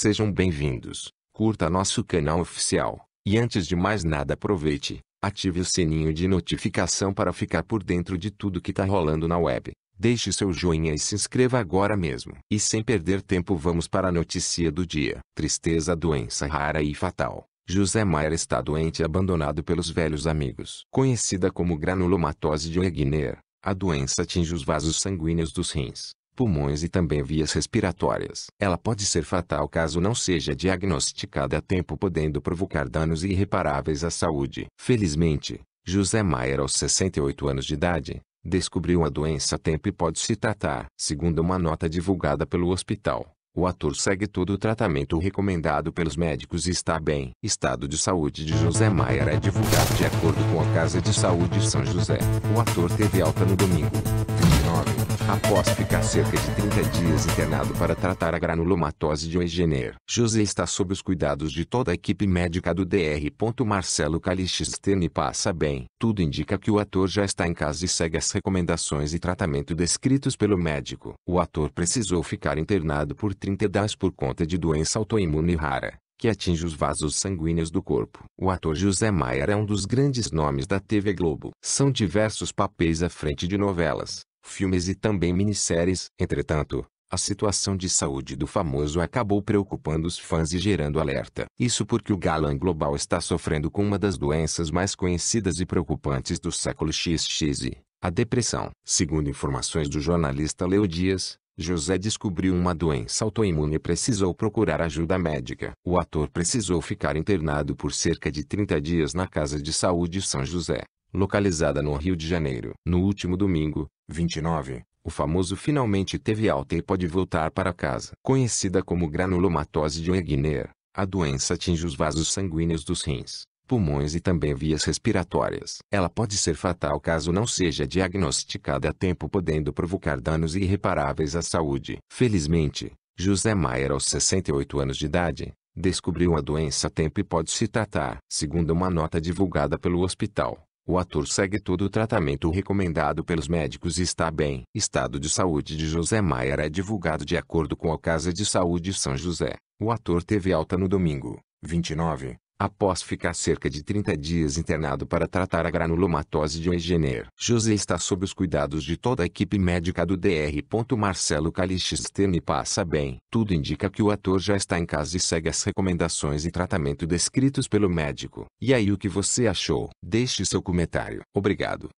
Sejam bem-vindos, curta nosso canal oficial, e antes de mais nada aproveite, ative o sininho de notificação para ficar por dentro de tudo que tá rolando na web. Deixe seu joinha e se inscreva agora mesmo. E sem perder tempo vamos para a notícia do dia. Tristeza doença rara e fatal. José Maier está doente e abandonado pelos velhos amigos. Conhecida como granulomatose de Wegener, a doença atinge os vasos sanguíneos dos rins, pulmões e também vias respiratórias. Ela pode ser fatal caso não seja diagnosticada a tempo, podendo provocar danos irreparáveis à saúde. Felizmente, José Maier, aos 68 anos de idade, descobriu a doença a tempo e pode se tratar. Segundo uma nota divulgada pelo hospital, o ator segue todo o tratamento recomendado pelos médicos e está bem. Estado de saúde de José Maier é divulgado de acordo com a Casa de Saúde São José. O ator teve alta no domingo após ficar cerca de 30 dias internado para tratar a granulomatose de Wegener. José está sob os cuidados de toda a equipe médica do DR. Marcelo Calixterne passa bem. Tudo indica que o ator já está em casa e segue as recomendações e tratamento descritos pelo médico. O ator precisou ficar internado por 30 dias por conta de doença autoimune rara que atinge os vasos sanguíneos do corpo. O ator José Maier é um dos grandes nomes da TV Globo. São diversos papéis à frente de novelas, filmes e também minisséries. Entretanto, a situação de saúde do famoso acabou preocupando os fãs e gerando alerta. Isso porque o galã global está sofrendo com uma das doenças mais conhecidas e preocupantes do século XX, a depressão. Segundo informações do jornalista Leo Dias, José descobriu uma doença autoimune e precisou procurar ajuda médica. O ator precisou ficar internado por cerca de 30 dias na Casa de Saúde São José, localizada no Rio de Janeiro. No último domingo, 29, o famoso finalmente teve alta e pode voltar para casa. Conhecida como granulomatose de Wegener, a doença atinge os vasos sanguíneos dos rins, pulmões e também vias respiratórias. Ela pode ser fatal caso não seja diagnosticada a tempo, podendo provocar danos irreparáveis à saúde. Felizmente, José Maier, aos 68 anos de idade, descobriu a doença a tempo e pode se tratar. Segundo uma nota divulgada pelo hospital, o ator segue todo o tratamento recomendado pelos médicos e está bem. Estado de saúde de José Maier é divulgado de acordo com a Casa de Saúde São José. O ator teve alta no domingo, 29, após ficar cerca de 30 dias internado para tratar a granulomatose de Wegener. José está sob os cuidados de toda a equipe médica do DR. Marcelo Calixterne passa bem. Tudo indica que o ator já está em casa e segue as recomendações e tratamento descritos pelo médico. E aí o que você achou? Deixe seu comentário. Obrigado.